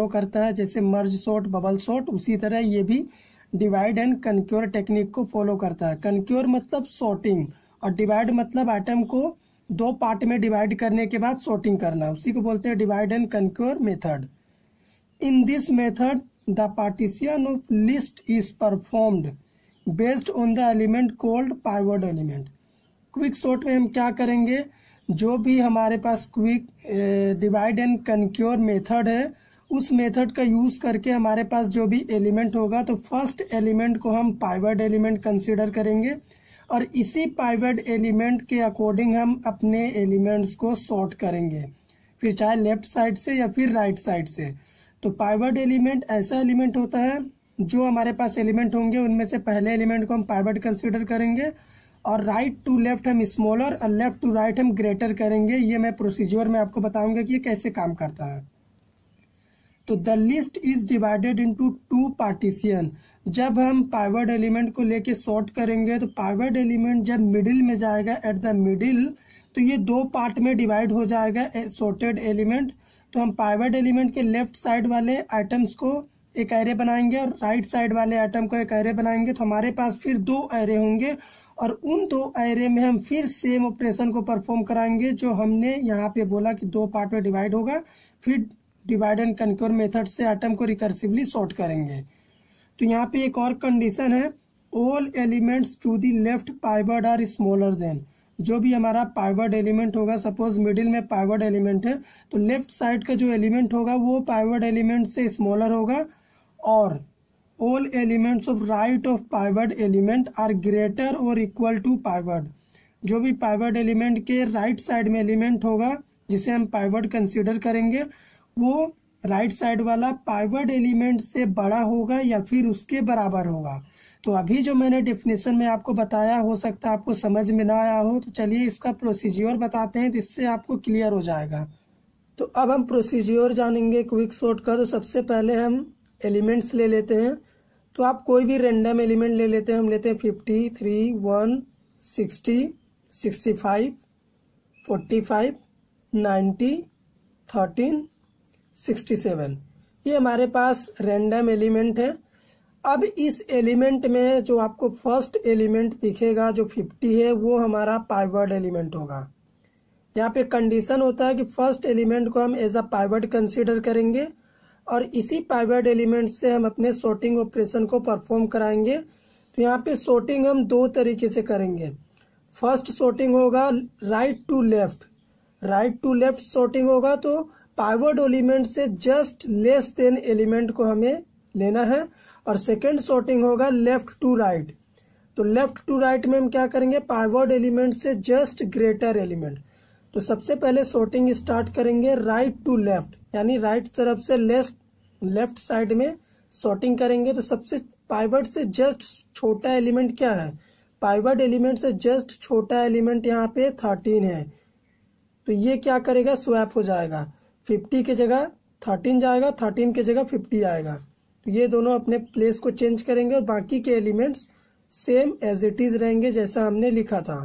throw करता है जैसे मर्ज शॉट बबल शॉट उसी तरह ये भी डिवाइड एंड कनक्योर टेक्निक को फॉलो करता है कनक्योर मतलब शॉटिंग और डिवाइड मतलब आइटम को दो पार्ट में डिवाइड करने के बाद शॉटिंग करना उसी को बोलते हैं divide and conquer method in this method the partition of list is performed based on the element called pivot element quick sort में हम क्या करेंगे जो भी हमारे पास quick divide and conquer method है उस मेथड का यूज़ करके हमारे पास जो भी एलिमेंट होगा तो फर्स्ट एलिमेंट को हम पाइवर्ड एलिमेंट कंसिडर करेंगे और इसी पाइवर्ड एलिमेंट के अकॉर्डिंग हम अपने एलिमेंट्स को सॉर्ट करेंगे फिर चाहे लेफ्ट साइड से या फिर राइट right साइड से तो पाइवर्ड एलिमेंट ऐसा एलिमेंट होता है जो हमारे पास एलिमेंट होंगे उनमें से पहले एलिमेंट को हम पाइवर्ड कंसिडर करेंगे और राइट टू लेफ्ट हम स्मॉलर और लेफ्ट टू राइट हम ग्रेटर करेंगे ये मैं प्रोसीजर में आपको बताऊंगा कि ये कैसे काम करता है तो the list is divided into two partition जब हम पावर्ड एलिमेंट को लेके सॉर्ट करेंगे तो पावर्ड एलिमेंट जब मिडिल में जाएगा एट द मिडिल तो ये दो पार्ट में डिवाइड हो जाएगा सॉर्टेड एलिमेंट तो हम पावर्ड एलिमेंट के लेफ्ट साइड वाले आइटम्स को एक एरे बनाएंगे और राइट साइड वाले आइटम को एक एरे बनाएंगे तो हमारे पास फिर दो एरे होंगे और उन दो एरे में हम फिर सेम ऑपरेशन को परफॉर्म कराएंगे जो हमने यहाँ पे बोला कि दो पार्ट में डिवाइड होगा फिर डिवाइड एंड कंक्योर मेथड से आइटम को रिकर्सिवली सॉर्ट करेंगे तो यहाँ पे एक और कंडीशन है all elements to the left pivot are smaller than जो भी हमारा पाइवर्ड एलिमेंट होगा सपोज मिडिल में पाइवर्ड एलिमेंट है तो लेफ्ट साइड का जो एलिमेंट होगा वो पाइवर्ड एलिमेंट से स्मॉलर होगा और all elements of right of pivot element are greater और इक्वल टू पाइवर्ड जो भी पाइवर्ड एलिमेंट के राइट right साइड में एलिमेंट होगा जिसे हम पाइवर्ड कंसिडर करेंगे वो राइट साइड वाला पाइवर्ड एलिमेंट से बड़ा होगा या फिर उसके बराबर होगा तो अभी जो मैंने डिफिनेशन में आपको बताया हो सकता है आपको समझ में ना आया हो तो चलिए इसका प्रोसीज्योर बताते हैं तो इससे आपको क्लियर हो जाएगा तो अब हम प्रोसीज्योर जानेंगे क्विक शॉर्ट का तो सबसे पहले हम एलिमेंट्स ले लेते हैं तो आप कोई भी रेंडम एलिमेंट ले लेते हैं हम लेते हैं fifty three one sixty sixty five forty five ninety thirteen sixty seven ये हमारे पास रेंडम एलिमेंट है अब इस एलिमेंट में जो आपको फर्स्ट एलिमेंट दिखेगा जो फिफ्टी है वो हमारा पाइवर्ड एलिमेंट होगा यहाँ पे कंडीशन होता है कि फर्स्ट एलिमेंट को हम एज अ पाइवर्ड कंसीडर करेंगे और इसी पाइवर्ड एलिमेंट से हम अपने शॉर्टिंग ऑपरेशन को परफॉर्म कराएंगे तो यहाँ पे शॉर्टिंग हम दो तरीके से करेंगे फर्स्ट शॉर्टिंग होगा right to left right to left sorting होगा तो पाइवर्ड एलिमेंट से जस्ट लेस देन एलिमेंट को हमें लेना है और सेकेंड सॉर्टिंग होगा लेफ्ट टू राइट तो लेफ्ट टू राइट में हम क्या करेंगे पाइवर्ड एलिमेंट से जस्ट ग्रेटर एलिमेंट तो सबसे पहले सॉर्टिंग स्टार्ट करेंगे राइट टू लेफ्ट यानी राइट तरफ से लेस लेफ्ट साइड में सॉर्टिंग करेंगे तो सबसे पाइवर्ड से जस्ट छोटा एलिमेंट क्या है पाइवर्ड एलिमेंट से जस्ट छोटा एलिमेंट यहाँ पे थर्टीन है तो ये क्या करेगा स्वैप हो जाएगा फिफ्टी के जगह थर्टीन जाएगा थर्टीन के जगह फिफ्टी आएगा तो ये दोनों अपने प्लेस को चेंज करेंगे और बाकी के elements same as it is रहेंगे जैसा हमने लिखा था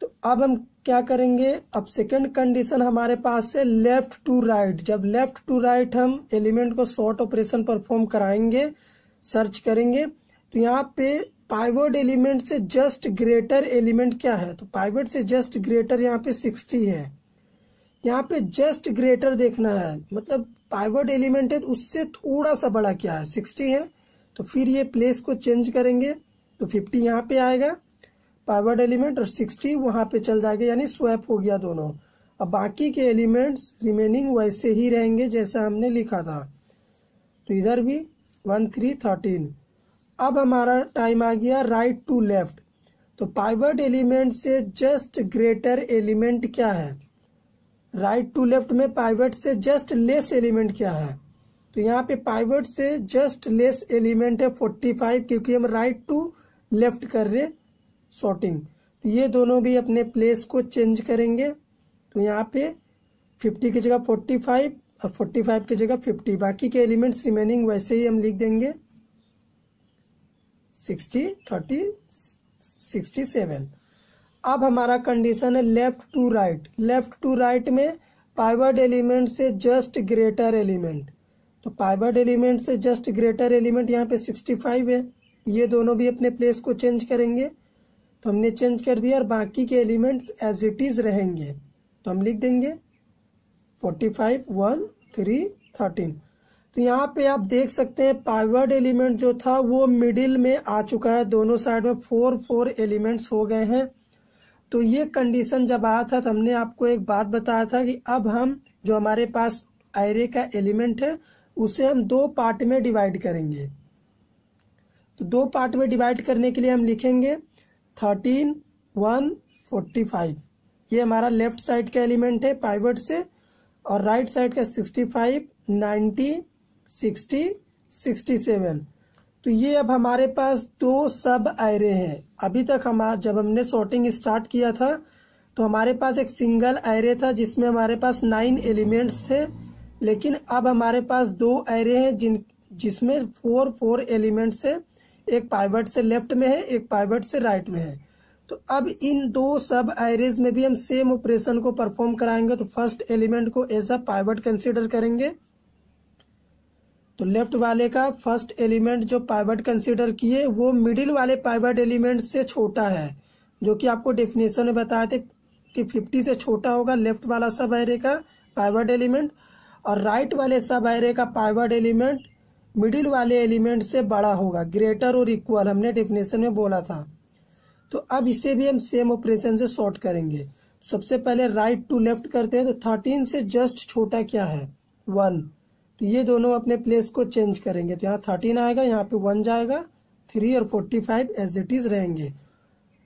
तो अब हम क्या करेंगे अब सेकंड कंडीशन हमारे पास है लेफ्ट टू राइट जब लेफ्ट टू राइट हम एलिमेंट को शॉर्ट ऑपरेशन परफॉर्म कराएंगे सर्च करेंगे तो यहाँ पे पाइवर्ड एलिमेंट से जस्ट ग्रेटर एलिमेंट क्या है तो पाइवर्ड से जस्ट ग्रेटर यहाँ पे सिक्सटी है यहाँ पे जस्ट ग्रेटर देखना है मतलब पाइवर्ड एलिमेंट है तो उससे थोड़ा सा बड़ा क्या है सिक्सटी है तो फिर ये प्लेस को चेंज करेंगे तो फिफ्टी यहाँ पे आएगा पाइवर्ड एलिमेंट और सिक्सटी वहाँ पे चल जाएगा यानी स्वैप हो गया दोनों अब बाकी के एलिमेंट्स रिमेनिंग वैसे ही रहेंगे जैसा हमने लिखा था तो इधर भी वन थ्री थर्टीन अब हमारा टाइम आ गया राइट टू लेफ्ट तो पाइवर्ड एलिमेंट से जस्ट ग्रेटर एलिमेंट क्या है राइट टू लेफ्ट में पाइवेट से जस्ट लेस एलिमेंट क्या है तो यहाँ पे पाइवेट से जस्ट लेस एलिमेंट है फोर्टी फाइव क्योंकि हम राइट टू लेफ्ट कर रहे शॉर्टिंग तो ये दोनों भी अपने प्लेस को चेंज करेंगे तो यहाँ पे फिफ्टी की जगह फोर्टी फाइव और फोर्टी फाइव की जगह फिफ्टी बाकी के एलिमेंट्स रिमेनिंग वैसे ही हम लिख देंगे सिक्सटी थर्टी सिक्सटी सेवन अब हमारा कंडीशन है left to right left to right में पाइवर्ड एलिमेंट से जस्ट ग्रेटर एलिमेंट तो पाइवर्ड एलिमेंट से जस्ट ग्रेटर एलिमेंट यहाँ पे सिक्सटी फाइव है ये दोनों भी अपने प्लेस को चेंज करेंगे तो हमने चेंज कर दिया और बाकी के एलिमेंट्स एज इट इज़ रहेंगे तो हम लिख देंगे forty five one three thirteen तो यहाँ पे आप देख सकते हैं पाइवर्ड एलिमेंट जो था वो मिडिल में आ चुका है दोनों साइड में फोर फोर एलिमेंट्स हो गए हैं तो ये कंडीशन जब आया था तो हमने आपको एक बात बताया था कि अब हम जो हमारे पास आयरे का एलिमेंट है उसे हम दो पार्ट में डिवाइड करेंगे तो दो पार्ट में डिवाइड करने के लिए हम लिखेंगे थर्टीन वन फोर्टी फाइव ये हमारा लेफ्ट साइड का एलिमेंट है पाइवट से और राइट साइड का sixty five ninety sixty sixty seven तो ये अब हमारे पास दो सब आयरे हैं अभी तक हम जब हमने सॉर्टिंग स्टार्ट किया था तो हमारे पास एक सिंगल आयरे था जिसमें हमारे पास नाइन एलिमेंट्स थे लेकिन अब हमारे पास दो आयरे हैं जिन जिसमें फोर फोर एलिमेंट्स है एक पाइवट से लेफ्ट में है एक पाइवट से राइट में है तो अब इन दो सब आयरेज में भी हम सेम ऑपरेशन को परफॉर्म कराएंगे तो फर्स्ट एलिमेंट को एज अ पाइवट कंसिडर करेंगे तो लेफ्ट वाले का फर्स्ट एलिमेंट जो पाइवट कंसिडर किए वो मिडिल वाले पाइवट एलिमेंट से छोटा है जो कि आपको डेफिनेशन में बताए थे कि फिफ्टी से छोटा होगा लेफ्ट वाला सब एरे का पाइवट एलिमेंट और राइट वाले सब एरे का पाइवट एलिमेंट मिडिल वाले एलिमेंट से बड़ा होगा ग्रेटर और इक्वल हमने डेफिनेशन में बोला था तो अब इसे भी हम सेम ऑपरेशन से शॉर्ट करेंगे सबसे पहले राइट टू लेफ्ट करते हैं तो थर्टीन से जस्ट छोटा क्या है वन तो ये दोनों अपने प्लेस को चेंज करेंगे तो यहाँ थर्टीन आएगा यहाँ पे वन जाएगा थ्री और forty five as it is रहेंगे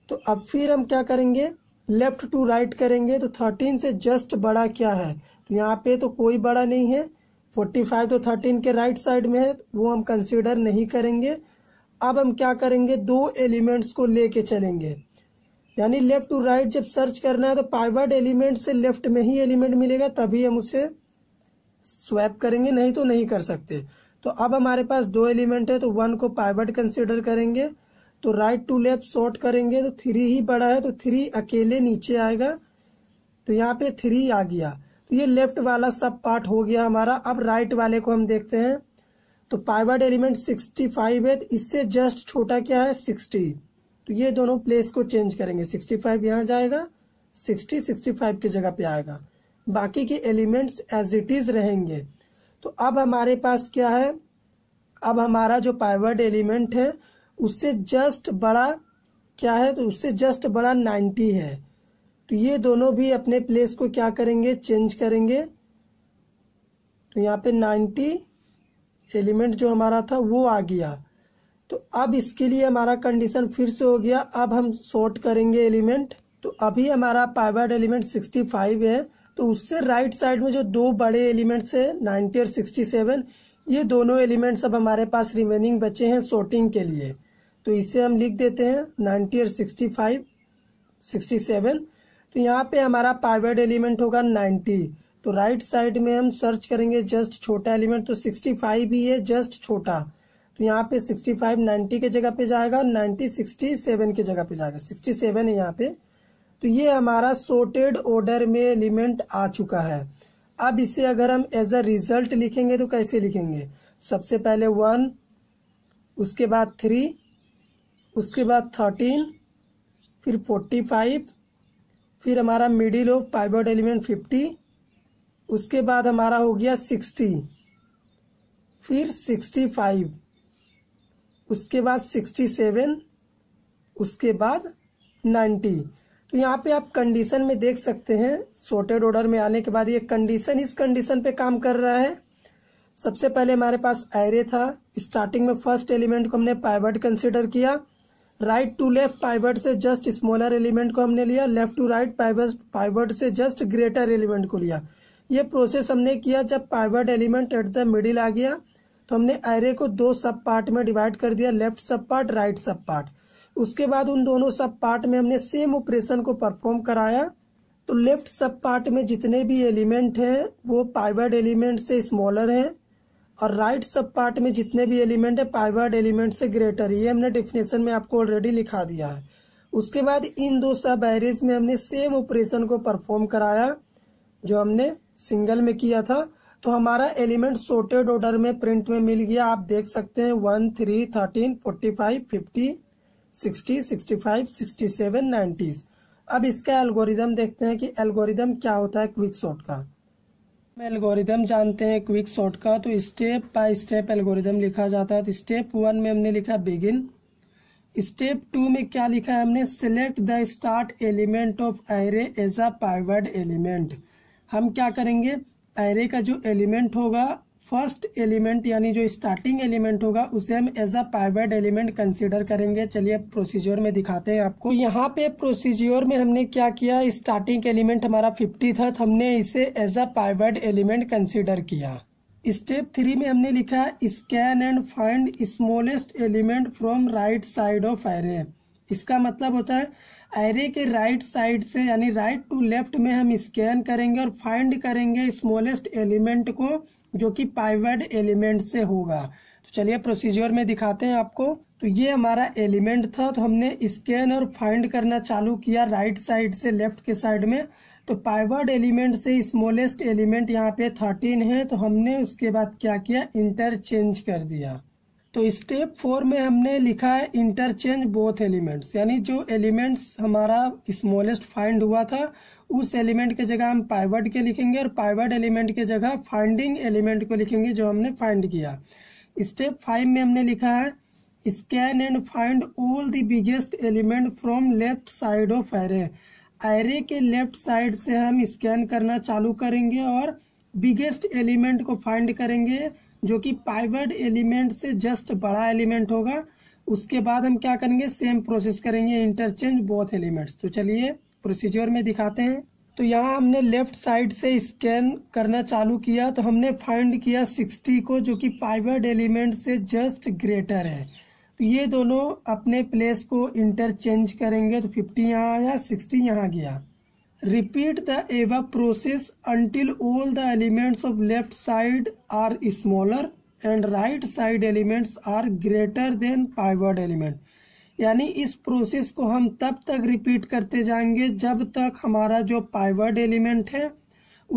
तो अब फिर हम क्या करेंगे लेफ़्ट टू राइट करेंगे तो थर्टीन से जस्ट बड़ा क्या है तो यहाँ पे तो कोई बड़ा नहीं है फोर्टी फाइव तो थर्टीन के राइट right साइड में है वो हम कंसिडर नहीं करेंगे अब हम क्या करेंगे दो एलिमेंट्स को कर चलेंगे यानी लेफ़्ट टू राइट जब सर्च करना है तो पाइवर्ड एलिमेंट से लेफ़्ट में ही एलिमेंट मिलेगा तभी हम उसे स्वैप करेंगे नहीं तो नहीं कर सकते तो अब हमारे पास दो एलिमेंट है तो वन को पाइवट कंसिडर करेंगे तो राइट टू लेफ्ट शॉर्ट करेंगे तो थ्री ही बड़ा है तो थ्री अकेले नीचे आएगा तो यहाँ पे थ्री आ गया तो ये लेफ्ट वाला सब पार्ट हो गया हमारा अब राइट वाले को हम देखते हैं तो पाइवट एलिमेंट सिक्सटी फाइव है तो इससे जस्ट छोटा क्या है सिक्सटी तो ये दोनों प्लेस को चेंज करेंगे सिक्सटी फाइव यहाँ जाएगा सिक्सटी सिक्सटी फाइव की जगह पे आएगा बाकी के एलिमेंट्स एज इट इज़ रहेंगे तो अब हमारे पास क्या है अब हमारा जो पाइवर्ड एलिमेंट है उससे जस्ट बड़ा क्या है तो उससे जस्ट बड़ा नाइन्टी है तो ये दोनों भी अपने प्लेस को क्या करेंगे चेंज करेंगे तो यहाँ पे नाइन्टी एलिमेंट जो हमारा था वो आ गया तो अब इसके लिए हमारा कंडीशन फिर से हो गया अब हम सॉर्ट करेंगे एलिमेंट तो अभी हमारा पाइवर्ड एलिमेंट सिक्सटी फाइव है तो उससे राइट साइड में जो दो बड़े एलिमेंट्स हैं नाइन्टी और सिक्सटी सेवन ये दोनों एलिमेंट्स अब हमारे पास रिमेनिंग बचे हैं सोर्टिंग के लिए तो इसे हम लिख देते हैं नाइन्टी और सिक्सटी फाइव सिक्सटी सेवन तो यहाँ पे हमारा पावर्ड एलिमेंट होगा नाइन्टी तो राइट साइड में हम सर्च करेंगे जस्ट छोटा एलिमेंट तो सिक्सटी फाइव ही है जस्ट छोटा तो यहाँ पे सिक्सटी फाइव नाइन्टी के जगह पे जाएगा नाइन्टी सिक्सटी सेवन के जगह पे जाएगा सिक्सटी सेवन है यहाँ पे तो ये हमारा सोटेड ऑर्डर में एलिमेंट आ चुका है अब इसे अगर हम एज अ रिजल्ट लिखेंगे तो कैसे लिखेंगे सबसे पहले वन उसके बाद थ्री उसके बाद थर्टीन फिर फोर्टी फाइव फिर हमारा middle of pivot element fifty उसके बाद हमारा हो गया सिक्सटी फिर सिक्सटी फाइव उसके बाद सिक्सटी सेवन उसके बाद नाइन्टी तो यहाँ पे आप कंडीशन में देख सकते हैं सोटेड ऑर्डर में आने के बाद ये कंडीशन इस कंडीशन पे काम कर रहा है सबसे पहले हमारे पास एरे था स्टार्टिंग में फर्स्ट एलिमेंट को हमने पाइवर्ट कंसिडर किया राइट टू लेफ्ट पाइवर्ट से जस्ट स्मॉलर एलिमेंट को हमने लिया left to right pivot pivot से जस्ट ग्रेटर एलिमेंट को लिया ये प्रोसेस हमने किया जब pivot element at the middle आ गया तो हमने एरे को दो सब पार्ट में डिवाइड कर दिया लेफ्ट सब पार्ट राइट सब पार्ट उसके बाद उन दोनों सब पार्ट में हमने सेम ऑपरेशन को परफॉर्म कराया तो लेफ्ट सब पार्ट में जितने भी एलिमेंट हैं वो पाइवर्ड एलिमेंट से स्मॉलर हैं और राइट सब पार्ट में जितने भी एलिमेंट है पाइवर्ड एलिमेंट से ग्रेटर ये हमने डिफिनेशन में आपको ऑलरेडी लिखा दिया है उसके बाद इन दो सब एरेज में हमने सेम ऑपरेशन को परफॉर्म कराया जो हमने सिंगल में किया था तो हमारा एलिमेंट सोर्टेड ऑर्डर में प्रिंट में मिल गया आप देख सकते हैं one three thirteen forty five fifty sixty sixty five sixty seven अब इसका एल्गोरिदम देखते हैं कि एल्गोरिदम क्या होता है क्विक शॉट का एल्गोरिदम जानते हैं क्विक शॉट का तो स्टेप बाय स्टेप एल्गोरिदम लिखा जाता है तो स्टेप वन में हमने लिखा बिगिन स्टेप टू में क्या लिखा है हमने select the start element of array as a pivot element हम क्या करेंगे एरे का जो एलिमेंट होगा फर्स्ट एलिमेंट यानी जो स्टार्टिंग एलिमेंट होगा उसे हम as a pivot element consider करेंगे चलिए प्रोसीजर में दिखाते हैं आपको यहाँ पे प्रोसीजर में हमने क्या किया स्टार्टिंग एलिमेंट हमारा फिफ्टी था तो हमने इसे as a pivot element consider किया स्टेप थ्री में हमने लिखा scan and find smallest element from right side of array इसका मतलब होता है एरे के राइट साइड से यानी राइट टू लेफ्ट में हम स्कैन करेंगे और फाइंड करेंगे स्मॉलेस्ट एलिमेंट को जो कि पाइवर्ड एलिमेंट से होगा तो चलिए प्रोसीजर में दिखाते हैं आपको तो ये हमारा एलिमेंट था तो हमने स्कैन और फाइंड करना चालू किया राइट साइड से लेफ्ट के साइड में तो पाइवर्ड एलिमेंट से स्मॉलेस्ट एलिमेंट यहाँ पे थर्टीन है तो हमने उसके बाद क्या किया इंटरचेंज कर दिया तो स्टेप फोर में हमने लिखा है इंटरचेंज बोथ एलिमेंट्स यानी जो एलिमेंट्स हमारा स्मॉलेस्ट फाइंड हुआ था उस एलिमेंट के जगह हम पाइवर्ड के लिखेंगे और पाइवर्ड एलिमेंट के जगह फाइंडिंग एलिमेंट को लिखेंगे जो हमने फाइंड किया स्टेप फाइव में हमने लिखा है scan and find all the biggest element from left side of array array के लेफ्ट साइड से हम स्कैन करना चालू करेंगे और बिगेस्ट एलिमेंट को फाइंड करेंगे जो कि पाइवट एलिमेंट से जस्ट बड़ा एलिमेंट होगा उसके बाद हम क्या करेंगे सेम प्रोसेस करेंगे इंटरचेंज बोथ एलिमेंट्स तो चलिए प्रोसीजर में दिखाते हैं तो यहाँ हमने लेफ्ट साइड से स्कैन करना चालू किया तो हमने फाइंड किया 60 को जो कि पाइवट एलिमेंट से जस्ट ग्रेटर है तो ये दोनों अपने प्लेस को इंटरचेंज करेंगे तो 50 यहाँ आया 60 यहाँ गया repeat the eva process until all the elements of left side are smaller and right side elements are greater than pivot element यानी इस प्रोसेस को हम तब तक रिपीट करते जाएंगे जब तक हमारा जो पाइवर्ड एलिमेंट है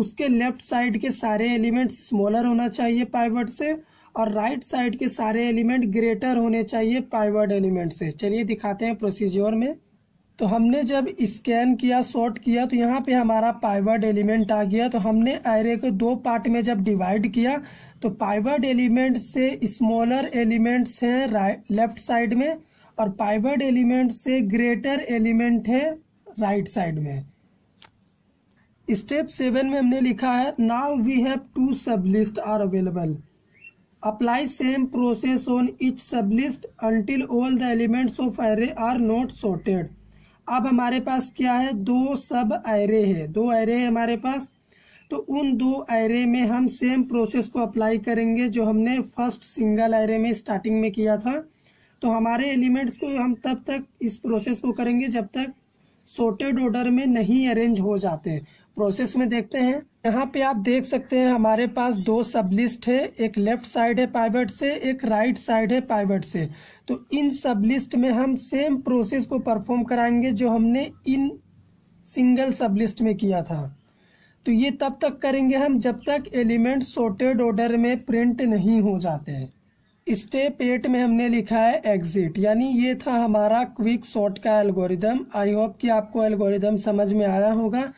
उसके लेफ्ट साइड के सारे एलिमेंट्स स्मॉलर होना चाहिए पाइवर्ड से और राइट right साइड के सारे एलिमेंट ग्रेटर होने चाहिए पाइवर्ड एलिमेंट से चलिए दिखाते हैं प्रोसीजर में तो हमने जब स्कैन किया शॉर्ट किया तो यहाँ पे हमारा पाइवर्ड एलिमेंट आ गया तो हमने एरे को दो पार्ट में जब डिवाइड किया तो पाइवर्ड एलिमेंट से स्मॉलर एलिमेंट्स हैं राइट लेफ्ट साइड में और पाइवर्ड एलिमेंट से ग्रेटर एलिमेंट है राइट साइड में स्टेप सेवन में हमने लिखा है now we have two sub list are available apply same process on each sub list until all the elements of array are not sorted अब हमारे पास क्या है दो सब एरे है दो एरे है हमारे पास तो उन दो एरे में हम सेम प्रोसेस को अप्लाई करेंगे जो हमने फर्स्ट सिंगल एरे में स्टार्टिंग में किया था तो हमारे एलिमेंट्स को हम तब तक इस प्रोसेस को करेंगे जब तक सोटेड ऑर्डर में नहीं अरेंज हो जाते प्रोसेस में देखते हैं यहाँ पे आप देख सकते हैं हमारे पास दो सब लिस्ट है एक लेफ्ट साइड है पाइवेट से एक राइट right साइड है पाइवेट से तो इन सब लिस्ट में हम सेम प्रोसेस को परफॉर्म कराएंगे जो हमने इन सिंगल सब लिस्ट में किया था तो ये तब तक करेंगे हम जब तक एलिमेंट सोटेड ऑर्डर में प्रिंट नहीं हो जाते हैं स्टेप एट में हमने लिखा है एग्जिट यानी ये था हमारा क्विक शॉर्ट का एल्गोरिदम आई होप कि आपको एल्गोरिदम समझ में आया होगा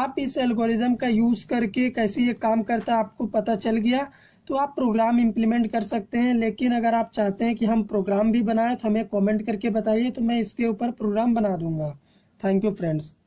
आप इस एल्गोरिदम का यूज़ करके कैसे ये काम करता है आपको पता चल गया तो आप प्रोग्राम इम्प्लीमेंट कर सकते हैं लेकिन अगर आप चाहते हैं कि हम प्रोग्राम भी बनाएं तो हमें कमेंट करके बताइए तो मैं इसके ऊपर प्रोग्राम बना दूंगा थैंक यू फ्रेंड्स